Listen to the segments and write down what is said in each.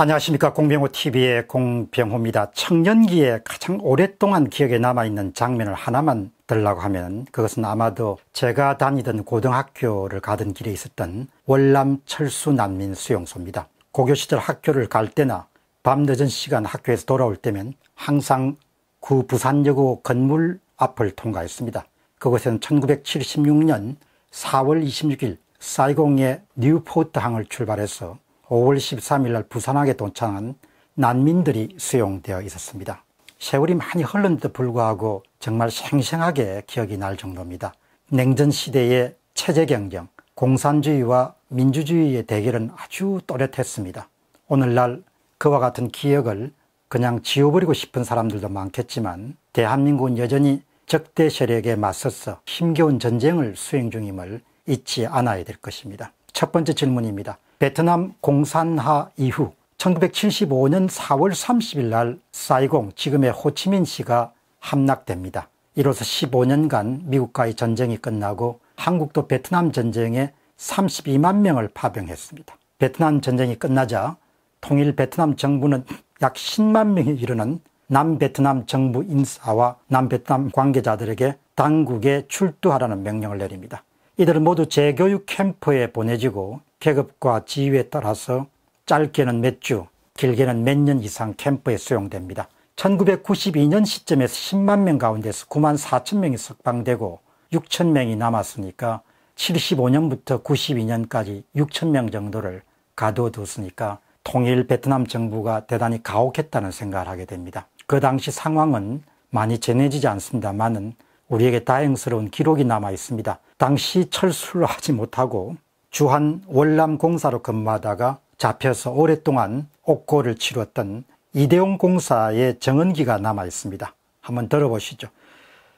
안녕하십니까 공병호TV의 공병호입니다. 청년기에 가장 오랫동안 기억에 남아있는 장면을 하나만 들라고 하면 그것은 아마도 제가 다니던 고등학교를 가던 길에 있었던 월남 철수 난민 수용소입니다. 고교 시절 학교를 갈 때나 밤늦은 시간 학교에서 돌아올 때면 항상 구 부산여고 건물 앞을 통과했습니다. 그곳에는 1976년 4월 26일 사이공의 뉴포트 항을 출발해서 5월 13일 날 부산항에 도착한 난민들이 수용되어 있었습니다. 세월이 많이 흘렀는데도 불구하고 정말 생생하게 기억이 날 정도입니다. 냉전 시대의 체제 경쟁, 공산주의와 민주주의의 대결은 아주 또렷했습니다. 오늘날 그와 같은 기억을 그냥 지워버리고 싶은 사람들도 많겠지만 대한민국은 여전히 적대 세력에 맞서서 힘겨운 전쟁을 수행 중임을 잊지 않아야 될 것입니다. 첫 번째 질문입니다. 베트남 공산화 이후 1975년 4월 30일 날 사이공 지금의 호치민시가 함락됩니다. 이로써 15년간 미국과의 전쟁이 끝나고 한국도 베트남 전쟁에 32만 명을 파병했습니다. 베트남 전쟁이 끝나자 통일 베트남 정부는 약 10만 명에 이르는 남베트남 정부 인사와 남베트남 관계자들에게 당국에 출두하라는 명령을 내립니다. 이들은 모두 재교육 캠프에 보내지고 계급과 지위에 따라서 짧게는 몇 주, 길게는 몇 년 이상 캠프에 수용됩니다. 1992년 시점에 서 10만 명 가운데서 9만 4천 명이 석방되고 6천 명이 남았으니까 75년부터 92년까지 6천 명 정도를 가둬뒀으니까 통일 베트남 정부가 대단히 가혹했다는 생각을 하게 됩니다. 그 당시 상황은 많이 전해지지 않습니다만은 우리에게 다행스러운 기록이 남아 있습니다. 당시 철수를 하지 못하고 주한 월남 공사로 근무하다가 잡혀서 오랫동안 옥고를 치뤘던 이대용 공사의 정은기가 남아 있습니다. 한번 들어보시죠.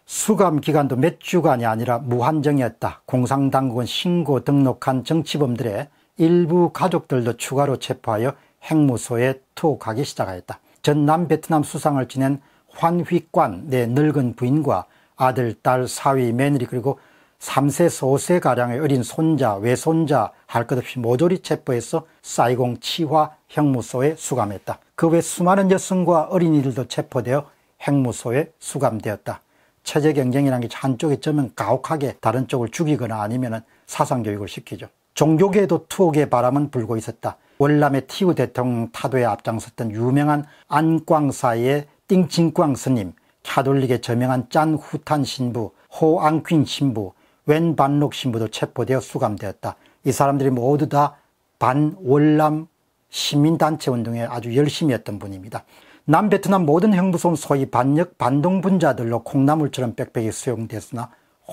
수감 기간도 몇 주간이 아니라 무한정이었다. 공상당국은 신고 등록한 정치범들의 일부 가족들도 추가로 체포하여 핵무소에 투옥하기 시작하였다. 전남 베트남 수상을 지낸 환휘관 내 늙은 부인과 아들, 딸, 사위, 며느리 그리고 3세, 4세 가량의 어린 손자, 외손자 할 것 없이 모조리 체포해서 사이공 치화 형무소에 수감했다. 그 외 수많은 여성과 어린이들도 체포되어 형무소에 수감되었다. 체제 경쟁이라는 게 한쪽에 쩌면 가혹하게 다른 쪽을 죽이거나 아니면 사상 교육을 시키죠. 종교계에도 투옥의 바람은 불고 있었다. 월남의 티우 대통령 타도에 앞장섰던 유명한 안광사의 띵칭광 스님, 카톨릭에 저명한 짠 후탄 신부, 호앙퀸 신부, 웬 반록 신부도 체포되어 수감되었다. 이 사람들이 모두 다 반월남 시민단체 운동에 아주 열심히 했던 분입니다. 남베트남 모든 형부소는 소위 반역 반동 분자들로 콩나물처럼 빽빽이 수용됐으나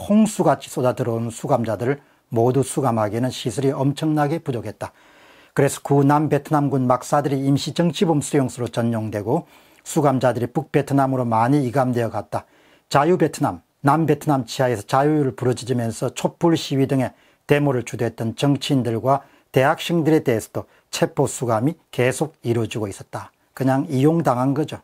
홍수같이 쏟아 들어온 수감자들을 모두 수감하기에는 시설이 엄청나게 부족했다. 그래서 구 남베트남군 막사들이 임시 정치범 수용소로 전용되고 수감자들이 북베트남으로 많이 이감되어 갔다. 자유베트남, 남베트남 지하에서 자유를 부르짖으면서 촛불 시위 등의 데모를 주도했던 정치인들과 대학생들에 대해서도 체포 수감이 계속 이루어지고 있었다. 그냥 이용당한 거죠.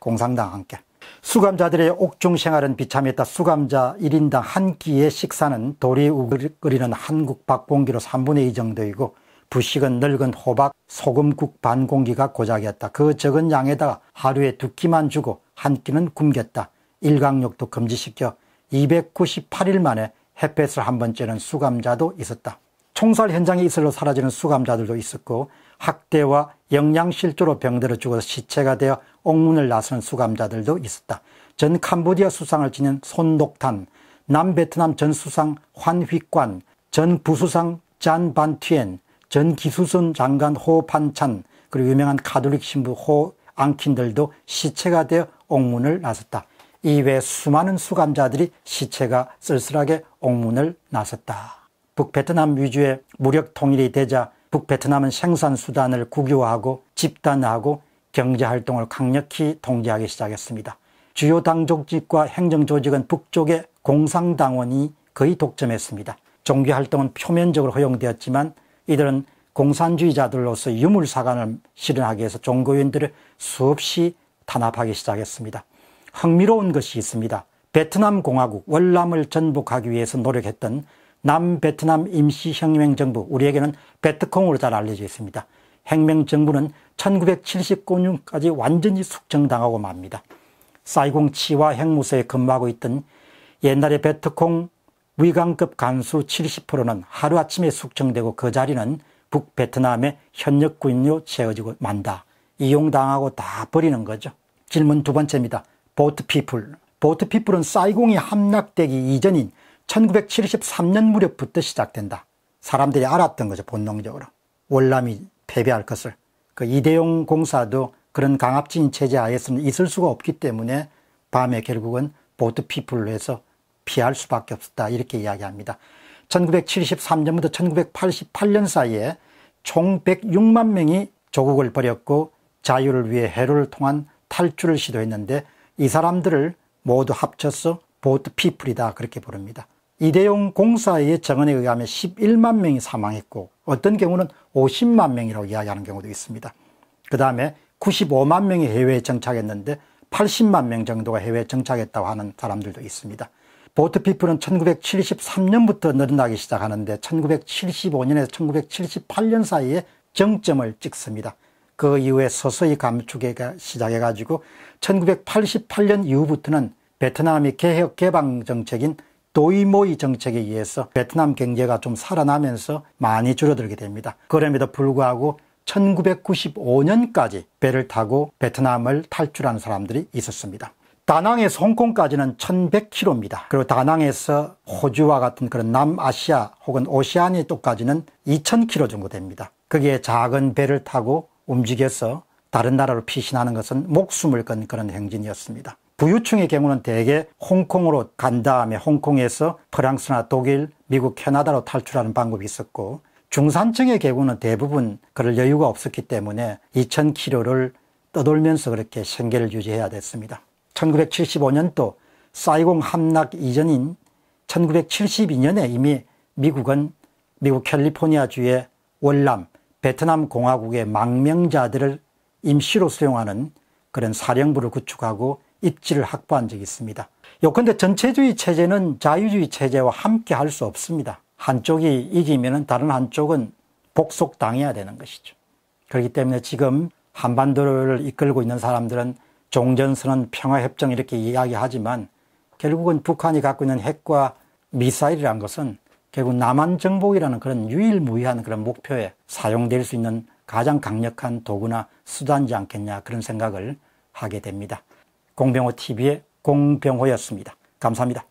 공산당 함께. 수감자들의 옥중 생활은 비참했다. 수감자 1인당 한 끼의 식사는 도리 우거리는 글 한국 박봉기로 3분의 2 정도이고 부식은 늙은 호박, 소금국 반 공기가 고작이었다. 그 적은 양에다가 하루에 두 끼만 주고 한 끼는 굶겼다. 일광욕도 금지시켜 298일 만에 햇볕을 한번 쬐는 수감자도 있었다. 총살 현장에 이슬로 사라지는 수감자들도 있었고 학대와 영양실조로 병들어 죽어서 시체가 되어 옥문을 나서는 수감자들도 있었다. 전 캄보디아 수상을 지낸 손독탄, 남 베트남 전 수상 환휘관, 전 부수상 잔 반튀엔, 전 기수순 장관 호반찬 그리고 유명한 가톨릭 신부 호 앙킨들도 시체가 되어 옥문을 나섰다. 이외 수많은 수감자들이 시체가 쓸쓸하게 옥문을 나섰다. 북베트남 위주의 무력 통일이 되자 북베트남은 생산 수단을 국유화하고 집단화하고 경제 활동을 강력히 통제하기 시작했습니다. 주요 당족직과 행정 조직은 북쪽의 공상당원이 거의 독점했습니다. 종교 활동은 표면적으로 허용되었지만 이들은 공산주의자들로서 유물사관을 실현하기 위해서 종교인들을 수없이 탄압하기 시작했습니다. 흥미로운 것이 있습니다. 베트남 공화국 월남을 전복하기 위해서 노력했던 남베트남 임시혁명정부 우리에게는 베트콩으로 잘 알려져 있습니다. 혁명정부는 1979년까지 완전히 숙청당하고 맙니다. 사이공 치와 핵무소에 근무하고 있던 옛날에 베트콩 위강급 간수 70%는 하루아침에 숙청되고 그 자리는 북베트남의 현역 군인으로 채워지고 만다. 이용당하고 다 버리는 거죠. 질문 두 번째입니다. 보트피플. 보트피플은 사이공이 함락되기 이전인 1973년 무렵부터 시작된다. 사람들이 알았던 거죠, 본능적으로. 월남이 패배할 것을. 그 이대용 공사도 그런 강압진 체제 하에서는 있을 수가 없기 때문에 밤에 결국은 보트피플로 해서 피할 수밖에 없었다 이렇게 이야기합니다. 1973년부터 1988년 사이에 총 106만 명이 조국을 버렸고 자유를 위해 해로를 통한 탈출을 시도했는데 이 사람들을 모두 합쳐서 보트 피플이다 그렇게 부릅니다. 이대용 공사의 정언에 의하면 11만 명이 사망했고 어떤 경우는 50만 명이라고 이야기하는 경우도 있습니다. 그 다음에 95만 명이 해외에 정착했는데 80만 명 정도가 해외에 정착했다고 하는 사람들도 있습니다. 보트피플은 1973년부터 늘어나기 시작하는데 1975년에서 1978년 사이에 정점을 찍습니다. 그 이후에 서서히 감축에 시작해가지고 1988년 이후부터는 베트남이 개혁 개방 정책인 도이모이 정책에 의해서 베트남 경제가 좀 살아나면서 많이 줄어들게 됩니다. 그럼에도 불구하고 1995년까지 배를 타고 베트남을 탈출한 사람들이 있었습니다. 다낭에서 홍콩까지는 1100km입니다. 그리고 다낭에서 호주와 같은 그런 남아시아 혹은 오시아니아 까지는 2000km 정도 됩니다. 거기에 작은 배를 타고 움직여서 다른 나라로 피신하는 것은 목숨을 건 그런 행진이었습니다. 부유층의 경우는 대개 홍콩으로 간 다음에 홍콩에서 프랑스나 독일, 미국, 캐나다로 탈출하는 방법이 있었고 중산층의 경우는 대부분 그럴 여유가 없었기 때문에 2000km를 떠돌면서 그렇게 생계를 유지해야 됐습니다. 1975년도 사이공 함락 이전인 1972년에 이미 미국은 미국 캘리포니아주의 월남 베트남 공화국의 망명자들을 임시로 수용하는 그런 사령부를 구축하고 입지를 확보한 적이 있습니다. 요컨대 전체주의 체제는 자유주의 체제와 함께 할 수 없습니다. 한쪽이 이기면 다른 한쪽은 복속당해야 되는 것이죠. 그렇기 때문에 지금 한반도를 이끌고 있는 사람들은 종전선언 평화협정 이렇게 이야기하지만 결국은 북한이 갖고 있는 핵과 미사일이란 것은 결국 남한 정복이라는 그런 유일무이한 그런 목표에 사용될 수 있는 가장 강력한 도구나 수단이지 않겠냐 그런 생각을 하게 됩니다. 공병호 TV의 공병호였습니다. 감사합니다.